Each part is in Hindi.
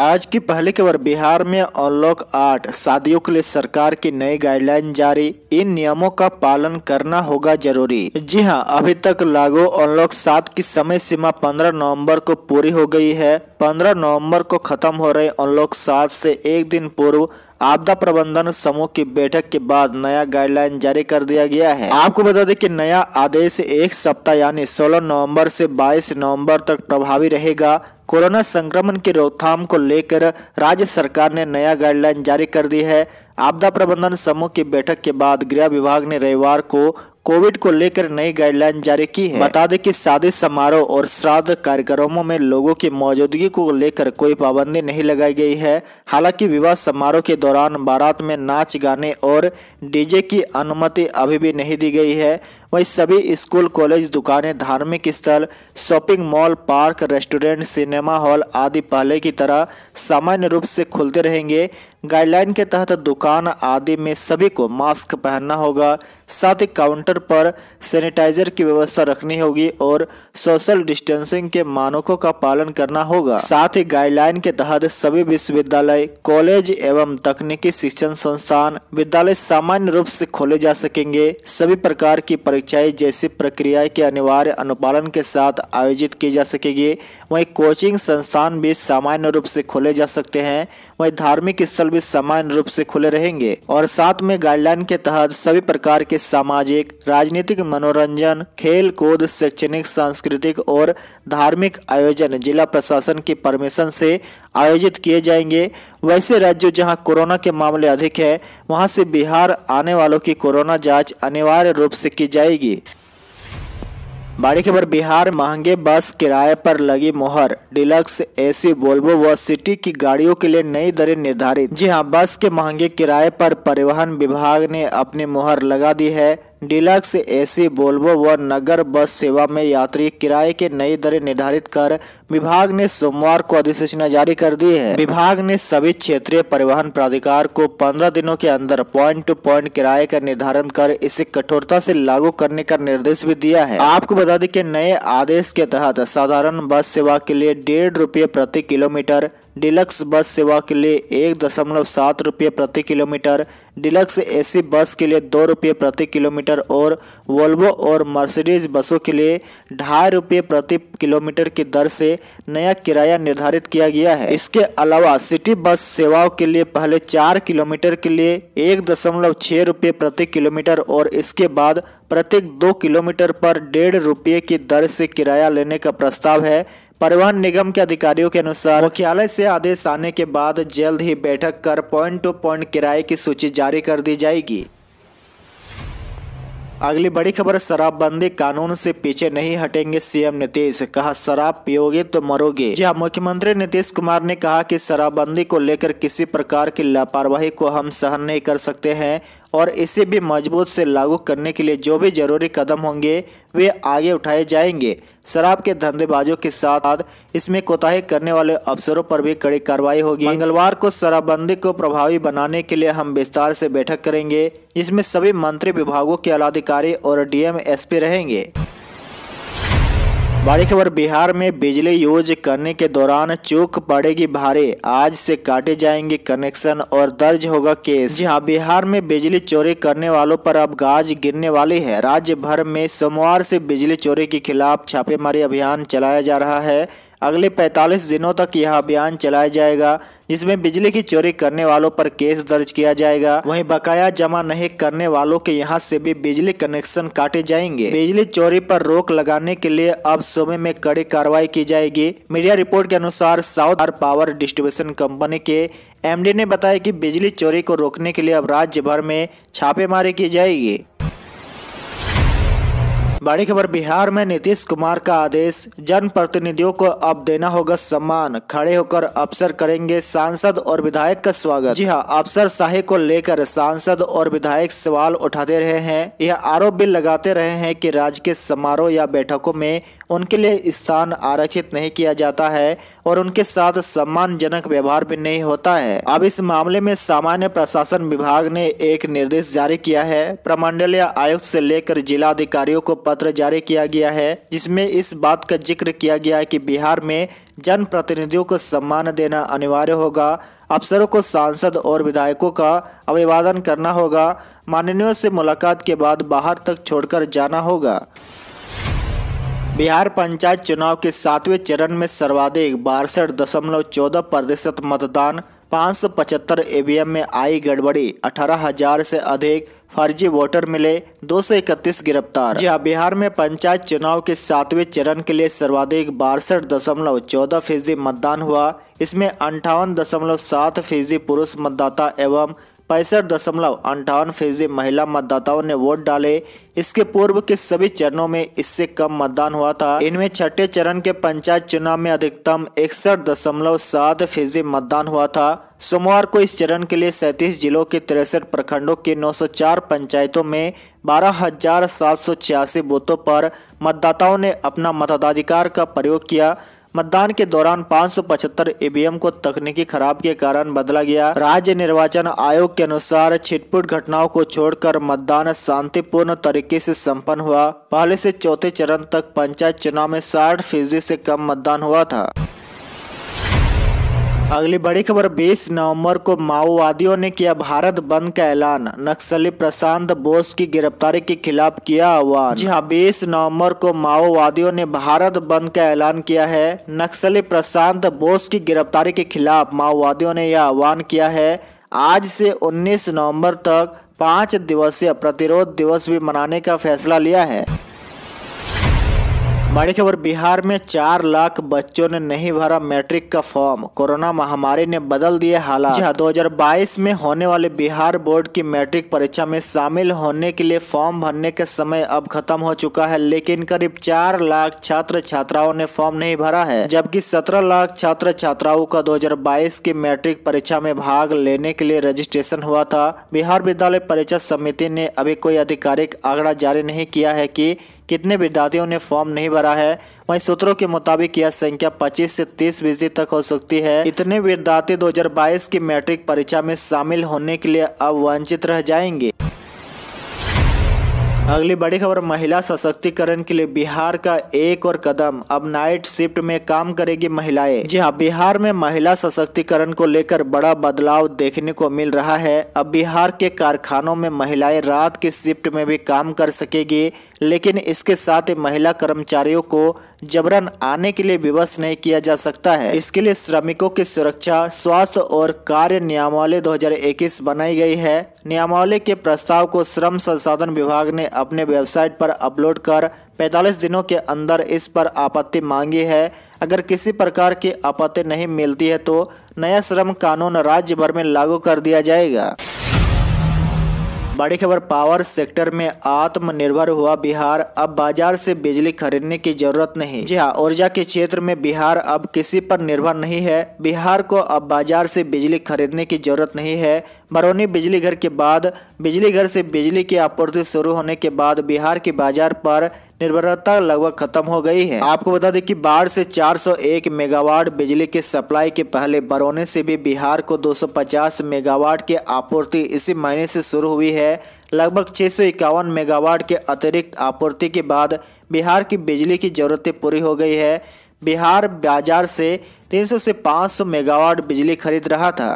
आज की पहली खबर बिहार में अनलॉक आठ शादियों के लिए सरकार की नई गाइडलाइन जारी इन नियमों का पालन करना होगा जरूरी जी हां अभी तक लागू अनलॉक सात की समय सीमा 15 नवंबर को पूरी हो गई है 15 नवंबर को खत्म हो रहे अनलॉक सात से एक दिन पूर्व आपदा प्रबंधन समूह की बैठक के बाद नया गाइडलाइन जारी कर दिया गया है आपको बता दें कि नया आदेश एक सप्ताह यानी 16 नवंबर से 22 नवंबर तक प्रभावी रहेगा कोरोना संक्रमण की रोकथाम को लेकर राज्य सरकार ने नया गाइडलाइन जारी कर दी है आपदा प्रबंधन समूह की बैठक के बाद गृह विभाग ने रविवार को कोविड को लेकर नई गाइडलाइन जारी की है बता दें कि शादी समारोह और श्राद्ध कार्यक्रमों में लोगों की मौजूदगी को लेकर कोई पाबंदी नहीं लगाई गई है हालांकि विवाह समारोह के दौरान बारात में नाच गाने और डीजे की अनुमति अभी भी नहीं दी गई है वहीं सभी स्कूल कॉलेज दुकानें धार्मिक स्थल shopping mall park restaurant cinema hall आदि पहले की तरह सामान्य रूप से खुलते रहेंगे गाइडलाइन के तहत दुकान आदि में सभी को मास्क पहनना होगा साथ ही काउंटर पर सैनिटाइजर की व्यवस्था रखनी होगी और सोशल डिस्टेंसिंग के मानकों का पालन करना होगा साथ ही गाइडलाइन के तहत सभी विश्वविद्यालय कॉलेज एवं तकनीकी शिक्षण संस्थान विद्यालय सामान्य रूप से खोले जा सकेंगे सभी प्रकार की परीक्षा परीक्षाएं जैसी प्रक्रिया के अनिवार्य अनुपालन के साथ आयोजित की जा सकेगी वहीं कोचिंग संस्थान भी सामान्य रूप से खोले जा सकते हैं वहीं धार्मिक स्थल भी सामान्य रूप से खुले रहेंगे और साथ में गाइडलाइन के तहत सभी प्रकार के सामाजिक राजनीतिक मनोरंजन खेल कूद शैक्षणिक सांस्कृतिक और धार्मिक आयोजन जिला प्रशासन की परमिशन से आयोजित किए जाएंगे वैसे राज्यों जहां कोरोना के मामले अधिक है वहां से बिहार आने वालों की कोरोना जांच अनिवार्य रूप से की जाएगी बड़ी खबर बिहार महंगे बस किराए पर लगी मोहर डिलक्स एसी वोल्वो व सिटी की गाड़ियों के लिए नई दरें निर्धारित जी हां बस के महंगे किराए पर परिवहन विभाग ने अपनी मोहर लगा दी है डिलक्स एसी वोल्वो व नगर बस सेवा में यात्री किराए के नई दरें निर्धारित कर विभाग ने सोमवार को अधिसूचना जारी कर दी है विभाग ने सभी क्षेत्रीय परिवहन प्राधिकार को पंद्रह दिनों के अंदर पॉइंट टू पॉइंट किराए का निर्धारण कर इसे कठोरता से लागू करने का निर्देश भी दिया है आपको बता दें कि नए आदेश के तहत साधारण बस सेवा के लिए डेढ़ रुपये प्रति किलोमीटर डिलक्स बस सेवा के लिए एक दशमलव सात रुपये प्रति किलोमीटर डिलक्स एसी बस के लिए दो रुपये प्रति किलोमीटर और वोल्वो और मर्सिडीज बसों के लिए ढाई रुपये प्रति किलोमीटर की दर से नया किराया निर्धारित किया गया है इसके अलावा सिटी बस सेवाओं के लिए पहले चार किलोमीटर के लिए एक दशमलव छः रुपये प्रति किलोमीटर और इसके बाद प्रत्येक दो किलोमीटर पर डेढ़ रुपये की दर से किराया लेने का प्रस्ताव है परिवहन निगम के अधिकारियों के अनुसार मुख्यालय से आदेश आने के बाद जल्द ही बैठक कर पॉइंट टू पॉइंट किराए की सूची जारी कर दी जाएगी अगली बड़ी खबर शराबबंदी कानून से पीछे नहीं हटेंगे सीएम नीतीश कहा शराब पियोगे तो मरोगे जी हाँ, मुख्यमंत्री नीतीश कुमार ने कहा कि शराबबंदी को लेकर किसी प्रकार की लापरवाही को हम सहन नहीं कर सकते हैं और इसे भी मजबूत से लागू करने के लिए जो भी जरूरी कदम होंगे वे आगे उठाए जाएंगे शराब के धंधेबाजों के साथ साथ इसमें कोताही करने वाले अफसरों पर भी कड़ी कार्रवाई होगी मंगलवार को शराबबंदी को प्रभावी बनाने के लिए हम विस्तार से बैठक करेंगे इसमें सभी मंत्री विभागों के अलाधिकारी और डीएम एसपी रहेंगे बड़ी खबर बिहार में बिजली यूज करने के दौरान चूक पड़ेगी भारी आज से काटे जाएंगे कनेक्शन और दर्ज होगा केस जी हाँ बिहार में बिजली चोरी करने वालों पर अब गाज गिरने वाली है राज्य भर में सोमवार से बिजली चोरी के खिलाफ छापेमारी अभियान चलाया जा रहा है अगले 45 दिनों तक यह अभियान चलाया जाएगा जिसमें बिजली की चोरी करने वालों पर केस दर्ज किया जाएगा वहीं बकाया जमा नहीं करने वालों के यहाँ से भी बिजली कनेक्शन काटे जाएंगे बिजली चोरी पर रोक लगाने के लिए अब सुबह में कड़ी कार्रवाई की जाएगी मीडिया रिपोर्ट के अनुसार साउथ पावर डिस्ट्रीब्यूशन कंपनी के एमडी ने बताया कि बिजली चोरी को रोकने के लिए अब राज्य भर में छापेमारी की जाएगी बड़ी खबर बिहार में नीतीश कुमार का आदेश जन प्रतिनिधियों को अब देना होगा सम्मान खड़े होकर अफसर करेंगे सांसद और विधायक का स्वागत जी हाँ अफसर शाही को लेकर सांसद और विधायक सवाल उठाते रहे हैं यह आरोप भी लगाते रहे हैं कि राज्य के समारोह या बैठकों में उनके लिए स्थान आरक्षित नहीं किया जाता है और उनके साथ सम्मानजनक व्यवहार भी नहीं होता है अब इस मामले में सामान्य प्रशासन विभाग ने एक निर्देश जारी किया है प्रमंडलीय आयुक्त से लेकर जिला अधिकारियों को पत्र जारी किया गया है जिसमें इस बात का जिक्र किया गया है कि बिहार में जन प्रतिनिधियों को सम्मान देना अनिवार्य होगा अफसरों को सांसद और विधायकों का अभिवादन करना होगा माननीय से मुलाकात के बाद बाहर तक छोड़कर जाना होगा बिहार पंचायत चुनाव के सातवें चरण में सर्वाधिक बासठ दशमलव चौदह प्रतिशत मतदान पाँच सौ पचहत्तर ईवीएम में आई गड़बड़ी अठारह हजार से अधिक फर्जी वोटर मिले दो सौ इकतीस गिरफ्तार जी हाँ, बिहार में पंचायत चुनाव के सातवें चरण के लिए सर्वाधिक बासठ दशमलव चौदह फीसदी मतदान हुआ इसमें अंठावन दशमलव सात फीसदी पुरुष मतदाता एवं पैंसठ दशमलव अंठावन फीसदी महिला मतदाताओं ने वोट डाले इसके पूर्व के सभी चरणों में इससे कम मतदान हुआ था इनमें छठे चरण के पंचायत चुनाव में अधिकतम इकसठ दशमलव सात फीसदी मतदान हुआ था सोमवार को इस चरण के लिए सैतीस जिलों के तिरसठ प्रखंडों के 904 पंचायतों में बारह हजार सात सौ छियासी बूथों पर मतदाताओं ने अपना मताधिकार का प्रयोग किया मतदान के दौरान पाँच सौ पचहत्तर ईवीएम e को तकनीकी खराब के कारण बदला गया राज्य निर्वाचन आयोग के अनुसार छिटपुट घटनाओं को छोड़कर मतदान शांतिपूर्ण तरीके से संपन्न हुआ पहले से चौथे चरण तक पंचायत चुनाव में साठ फीसदी से कम मतदान हुआ था अगली बड़ी खबर 20 नवंबर को माओवादियों ने किया भारत बंद का ऐलान नक्सली प्रशांत बोस की गिरफ्तारी के खिलाफ किया आह्वान जी हाँ बीस नवम्बर को माओवादियों ने भारत बंद का ऐलान किया है नक्सली प्रशांत बोस की गिरफ्तारी के खिलाफ माओवादियों ने यह आह्वान किया है आज से 19 नवंबर तक पाँच दिवसीय प्रतिरोध दिवस भी मनाने का फैसला लिया है बड़ी खबर बिहार में चार लाख बच्चों ने नहीं भरा मैट्रिक का फॉर्म कोरोना महामारी ने बदल दिए हालात जहां 2022 में होने वाले बिहार बोर्ड की मैट्रिक परीक्षा में शामिल होने के लिए फॉर्म भरने का समय अब खत्म हो चुका है लेकिन करीब चार लाख छात्र छात्राओं ने फॉर्म नहीं भरा है जबकि सत्रह लाख छात्र छात्राओं का दो की मैट्रिक परीक्षा में भाग लेने के लिए रजिस्ट्रेशन हुआ था बिहार विद्यालय परीक्षा समिति ने अभी कोई आधिकारिक आंकड़ा जारी नहीं किया है की कितने विद्यार्थियों ने फॉर्म नहीं भरा है वहीं सूत्रों के मुताबिक यह संख्या 25 से 30 फीसदी तक हो सकती है इतने विद्यार्थी 2022 की मैट्रिक परीक्षा में शामिल होने के लिए अब वंचित रह जाएंगे अगली बड़ी खबर महिला सशक्तिकरण के लिए बिहार का एक और कदम अब नाइट शिफ्ट में काम करेगी महिलाएं जी हाँ बिहार में महिला सशक्तिकरण को लेकर बड़ा बदलाव देखने को मिल रहा है अब बिहार के कारखानों में महिलाएं रात के शिफ्ट में भी काम कर सकेगी लेकिन इसके साथ ही महिला कर्मचारियों को जबरन आने के लिए विवश नहीं किया जा सकता है इसके लिए श्रमिकों की सुरक्षा स्वास्थ्य और कार्य नियमावली 2021 बनाई गई है नियमावली के प्रस्ताव को श्रम संसाधन विभाग ने अपने वेबसाइट पर अपलोड कर 45 दिनों के अंदर इस पर आपत्ति मांगी है अगर किसी प्रकार की आपत्ति नहीं मिलती है तो नया श्रम कानून राज्य भर में लागू कर दिया जाएगा बड़ी खबर पावर सेक्टर में आत्मनिर्भर हुआ बिहार अब बाजार से बिजली खरीदने की जरूरत नहीं जी हाँ ऊर्जा के क्षेत्र में बिहार अब किसी पर निर्भर नहीं है बिहार को अब बाजार से बिजली खरीदने की जरूरत नहीं है बरौनी बिजली घर के बाद बिजली घर से बिजली की आपूर्ति शुरू होने के बाद बिहार के बाजार पर निर्भरता लगभग खत्म हो गई है आपको बता दें कि बाढ़ से 401 मेगावाट बिजली की सप्लाई के पहले बरौनी से भी बिहार को 250 मेगावाट की आपूर्ति इसी महीने से शुरू हुई है लगभग छह मेगावाट के अतिरिक्त आपूर्ति के बाद बिहार की बिजली की जरूरतें पूरी हो गई है बिहार बाजार से 300 से 500 मेगावाट बिजली खरीद रहा था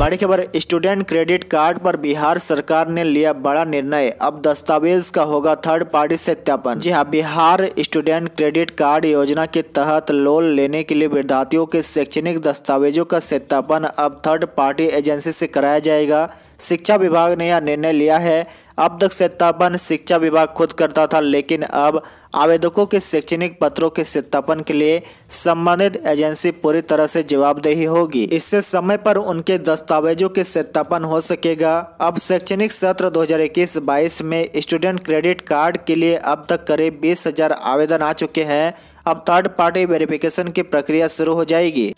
बड़ी खबर स्टूडेंट क्रेडिट कार्ड पर बिहार सरकार ने लिया बड़ा निर्णय अब दस्तावेज का होगा थर्ड पार्टी सत्यापन जी हाँ बिहार स्टूडेंट क्रेडिट कार्ड योजना के तहत लोन लेने के लिए विद्यार्थियों के शैक्षणिक दस्तावेजों का सत्यापन अब थर्ड पार्टी एजेंसी से कराया जाएगा शिक्षा विभाग ने यह निर्णय लिया है अब तक सत्यापन शिक्षा विभाग खुद करता था लेकिन अब आवेदकों के शैक्षणिक पत्रों के सत्यापन के लिए संबंधित एजेंसी पूरी तरह से जवाबदेही होगी इससे समय पर उनके दस्तावेजों के सत्यापन हो सकेगा अब शैक्षणिक सत्र 2021-22 में स्टूडेंट क्रेडिट कार्ड के लिए अब तक करीब बीस आवेदन आ चुके हैं अब थर्ड पार्टी वेरिफिकेशन की प्रक्रिया शुरू हो जाएगी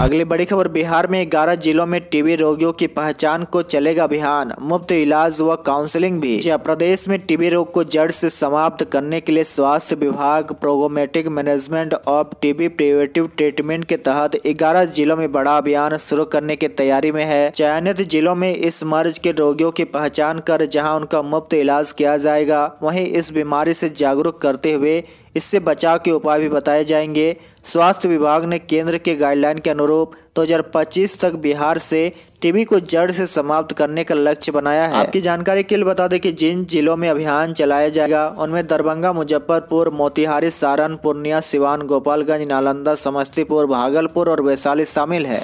अगली बड़ी खबर बिहार में 11 जिलों में टीबी रोगियों की पहचान को चलेगा अभियान मुफ्त इलाज व काउंसलिंग भी प्रदेश में टीबी रोग को जड़ से समाप्त करने के लिए स्वास्थ्य विभाग programmatic management of TB preventive treatment के तहत 11 जिलों में बड़ा अभियान शुरू करने की तैयारी में है चयनित जिलों में इस मर्ज के रोगियों की पहचान कर जहाँ उनका मुफ्त इलाज किया जाएगा वही इस बीमारी ऐसी जागरूक करते हुए इससे बचाव के उपाय भी बताए जाएंगे स्वास्थ्य विभाग ने केंद्र के गाइडलाइन के अनुरूप 2025 तक बिहार से टीबी को जड़ से समाप्त करने का लक्ष्य बनाया है आपकी जानकारी के लिए बता दें कि जिन जिलों में अभियान चलाया जाएगा उनमें दरभंगा मुजफ्फरपुर मोतिहारी सारण पूर्णिया सिवान गोपालगंज नालंदा समस्तीपुर भागलपुर और वैशाली शामिल है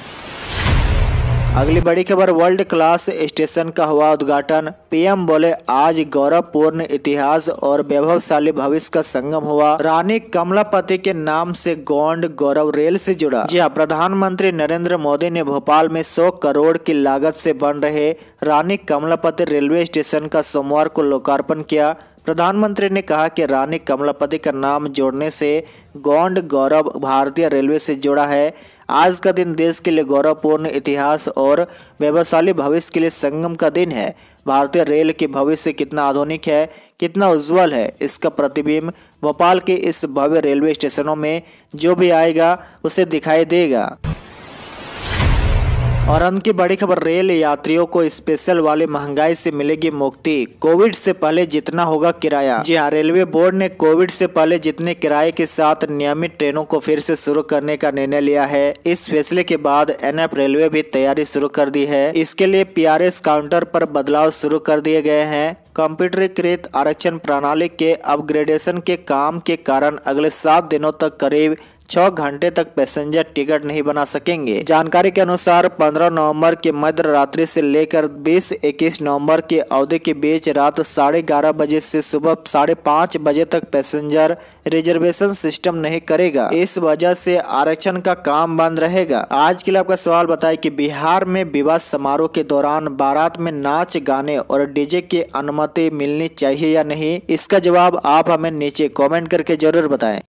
अगली बड़ी खबर वर्ल्ड क्लास स्टेशन का हुआ उद्घाटन पीएम बोले आज गौरवपूर्ण इतिहास और वैभवशाली भविष्य का संगम हुआ रानी कमलापति के नाम से गोंड गौरव रेल से जुड़ा जी हाँ प्रधानमंत्री नरेंद्र मोदी ने भोपाल में 100 करोड़ की लागत से बन रहे रानी कमलापति रेलवे स्टेशन का सोमवार को लोकार्पण किया प्रधानमंत्री ने कहा कि रानी कमलापति का नाम जोड़ने से गौंड गौरव भारतीय रेलवे से जुड़ा है आज का दिन देश के लिए गौरवपूर्ण इतिहास और व्यवसायी भविष्य के लिए संगम का दिन है भारतीय रेल के भविष्य कितना आधुनिक है कितना उज्जवल है इसका प्रतिबिंब भोपाल के इस भव्य रेलवे स्टेशनों में जो भी आएगा उसे दिखाई देगा और अंत की बड़ी खबर रेल यात्रियों को स्पेशल वाले महंगाई से मिलेगी मुक्ति कोविड से पहले जितना होगा किराया जी हाँ रेलवे बोर्ड ने कोविड से पहले जितने किराए के साथ नियमित ट्रेनों को फिर से शुरू करने का निर्णय लिया है इस फैसले के बाद एनएफ रेलवे भी तैयारी शुरू कर दी है इसके लिए पी काउंटर पर बदलाव शुरू कर दिए गए हैं कंप्यूटरीकृत आरक्षण प्रणाली के अपग्रेडेशन के काम के कारण अगले सात दिनों तक करीब छह घंटे तक पैसेंजर टिकट नहीं बना सकेंगे जानकारी के अनुसार पंद्रह नवम्बर के मध्य रात्रि से लेकर बीस इक्कीस नवम्बर के अवधि के बीच रात साढ़े ग्यारह बजे से सुबह साढ़े पाँच बजे तक पैसेंजर रिजर्वेशन सिस्टम नहीं करेगा इस वजह से आरक्षण का काम बंद रहेगा आज के लिए आपका सवाल बताए कि बिहार में विवाह समारोह के दौरान बारात में नाच गाने और डीजे की अनुमति मिलनी चाहिए या नहीं इसका जवाब आप हमें नीचे कमेंट करके जरूर बताएं